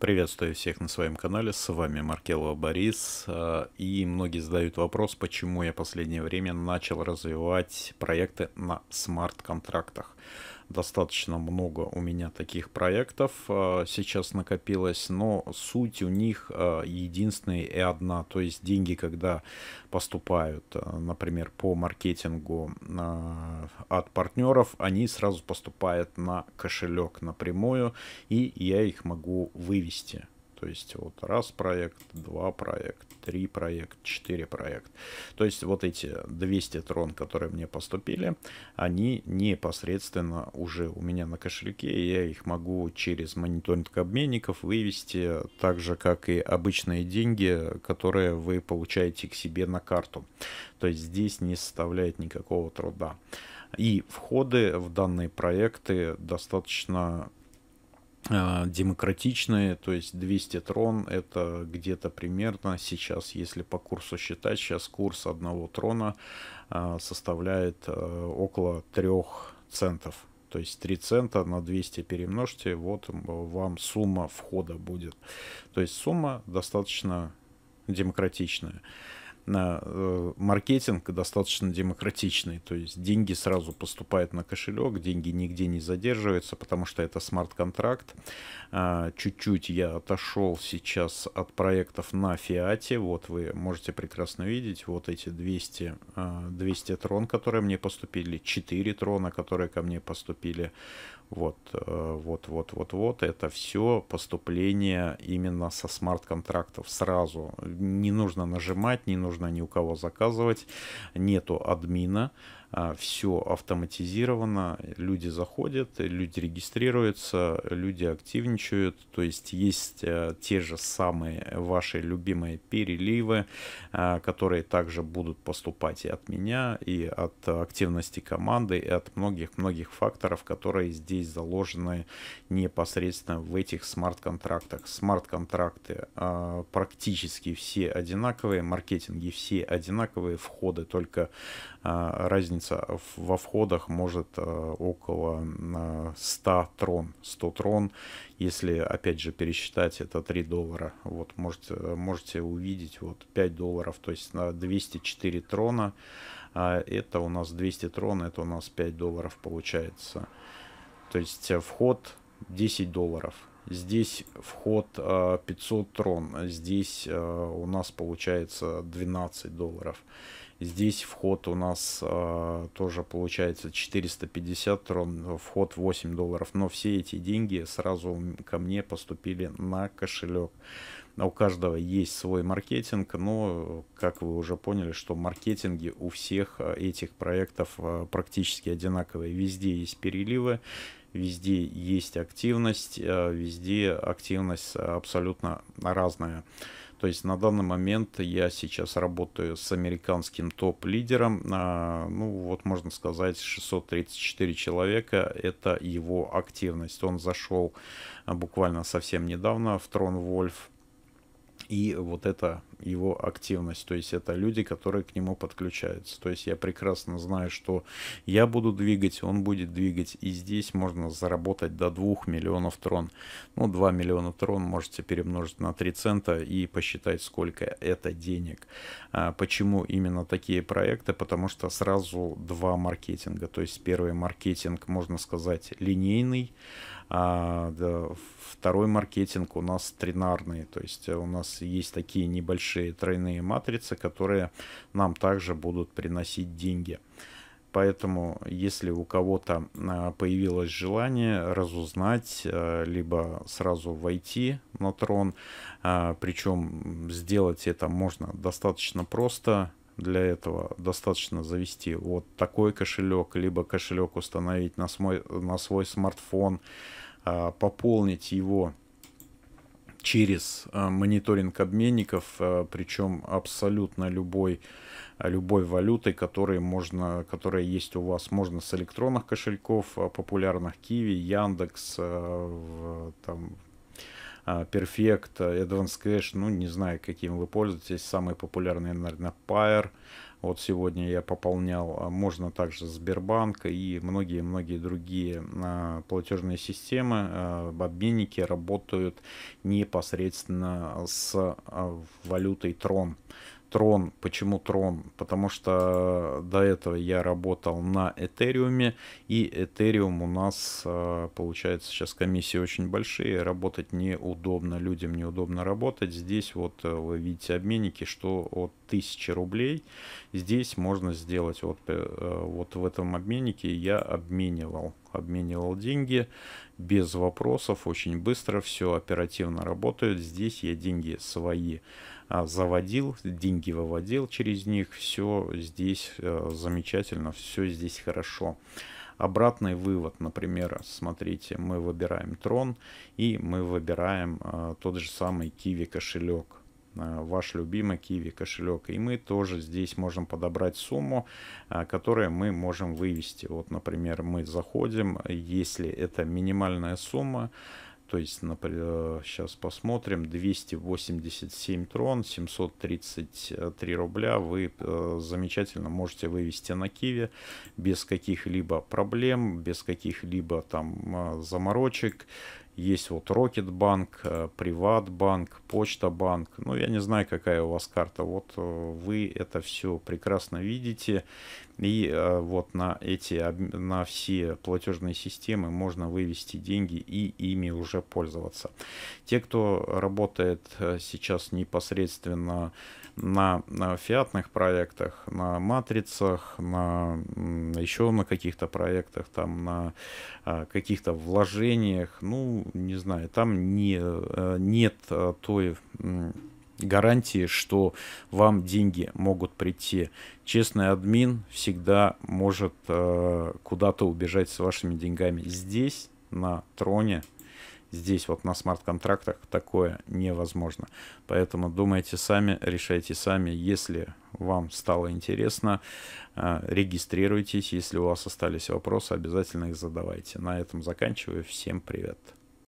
Приветствую всех на своем канале, с вами Маркелова Борис. Э, и многие задают вопрос, почему я последнее время начал развивать проекты на смарт-контрактах достаточно много у меня таких проектов э, сейчас накопилось, но суть у них э, единственная и одна. То есть деньги, когда поступают, э, например, по маркетингу от партнеров, они сразу поступают на кошелек напрямую, и я их могу вывести то есть вот раз проект, два проект, три проект, четыре проект. То есть вот эти 200 трон, которые мне поступили, они непосредственно уже у меня на кошельке. Я их могу через мониторинг обменников вывести, так же как и обычные деньги, которые вы получаете к себе на карту. То есть здесь не составляет никакого труда. И входы в данные проекты достаточно а, демократичные, то есть 200 трон это где-то примерно сейчас, если по курсу считать, сейчас курс одного трона а, составляет а, около 3 центов. То есть 3 цента на 200 перемножьте, вот вам сумма входа будет. То есть сумма достаточно демократичная действительно э, маркетинг достаточно демократичный, то есть деньги сразу поступают на кошелек, деньги нигде не задерживаются, потому что это смарт-контракт. А, чуть-чуть я отошел сейчас от проектов на фиате, вот вы можете прекрасно видеть, вот эти 200, 200 а, трон, которые мне поступили, 4 трона, которые ко мне поступили, вот, э, вот, вот, вот, вот, это все поступление именно со смарт-контрактов сразу. Не нужно нажимать, не нужно можно ни у кого заказывать, нету админа. А, все автоматизировано, люди заходят, люди регистрируются, люди активничают, то есть есть э, те же самые ваши любимые переливы, а, которые также будут поступать и от меня, и от активности команды, и от многих-многих факторов, которые здесь заложены непосредственно в этих смарт-контрактах. Смарт-контракты а, практически все одинаковые, маркетинги все одинаковые, входы только разница разница во входах может э, около 100 э, трон. 100 трон, если, опять же, пересчитать, это 3 доллара. Вот можете, э, можете увидеть, вот 5 долларов, то есть на 204 трона. А это у нас 200 трон, это у нас 5 долларов получается. То есть вход 10 долларов. Здесь вход 500 трон, здесь у нас получается 12 долларов. Здесь вход у нас э, тоже получается 450 трон, вход 8 долларов. Но все эти деньги сразу ко мне поступили на кошелек. А у каждого есть свой маркетинг, но, как вы уже поняли, что маркетинги у всех а, этих проектов практически одинаковые. Везде есть переливы, везде есть активность, э, везде активность э, абсолютно разная. То есть на данный момент я сейчас работаю с американским топ-лидером. А, ну вот можно сказать 634 человека. Это его активность. Он зашел а, буквально совсем недавно в Трон Вольф и вот это его активность. То есть это люди, которые к нему подключаются. То есть я прекрасно знаю, что я буду двигать, он будет двигать. И здесь можно заработать до 2 миллионов трон. Ну, 2 миллиона трон можете перемножить на 3 цента и посчитать, сколько это денег. А почему именно такие проекты? Потому что сразу два маркетинга. То есть первый маркетинг, можно сказать, линейный а, да, второй маркетинг у нас тринарный, то есть э, у нас есть такие небольшие тройные матрицы, которые нам также будут приносить деньги. Поэтому, если у кого-то а, появилось желание разузнать, э, либо сразу войти на трон, а, причем сделать это можно достаточно просто, для этого достаточно завести вот такой кошелек, либо кошелек установить на свой, на свой смартфон, а, пополнить его через а, мониторинг обменников, а, причем абсолютно любой, любой валютой, которые можно, которая есть у вас. Можно с электронных кошельков популярных киви Яндекс, там, а, Perfect, э, Advanced Cache, ну не знаю, каким вы пользуетесь. Самый популярный, наверное, Pair. Вот сегодня я пополнял. А, можно также Сбербанк и многие-многие другие а, платежные системы, обменники работают непосредственно с валютой Tron. Трон. Почему Трон? Потому что до этого я работал на Этериуме, и Этериум у нас, э, получается, сейчас комиссии очень большие, работать неудобно, людям неудобно работать. Здесь вот э, вы видите обменники, что от 1000 рублей здесь можно сделать. Вот, э, вот в этом обменнике я обменивал обменивал деньги без вопросов, очень быстро все оперативно работает. Здесь я деньги свои а, заводил, деньги выводил через них, все здесь э, замечательно, все здесь хорошо. Обратный вывод, например, смотрите, мы выбираем трон и мы выбираем э, тот же самый Kiwi кошелек э, ваш любимый киви кошелек и мы тоже здесь можем подобрать сумму которую мы можем вывести вот например мы заходим если это минимальная сумма то есть, например, сейчас э, посмотрим, 287 трон, 733 рубля вы э, замечательно можете вывести на Киви без каких-либо проблем, без каких-либо там э, заморочек есть вот Рокетбанк, э, Приватбанк, Почтабанк. Ну, я не знаю, какая у вас карта. Вот э, вы это все прекрасно видите. И э, вот на эти, на все платежные системы можно вывести деньги и ими уже пользоваться. Те, кто работает сейчас непосредственно на, на фиатных проектах, на матрицах, на еще на каких-то проектах, там на каких-то вложениях, ну, не знаю, там не, э, нет э, той гарантии, что вам деньги могут прийти. Честный админ всегда может э, куда-то убежать с вашими деньгами. Здесь, на троне, здесь вот на смарт-контрактах такое невозможно. Поэтому думайте сами, решайте сами. Если вам стало интересно, регистрируйтесь. Если у вас остались вопросы, обязательно их задавайте. На этом заканчиваю. Всем привет!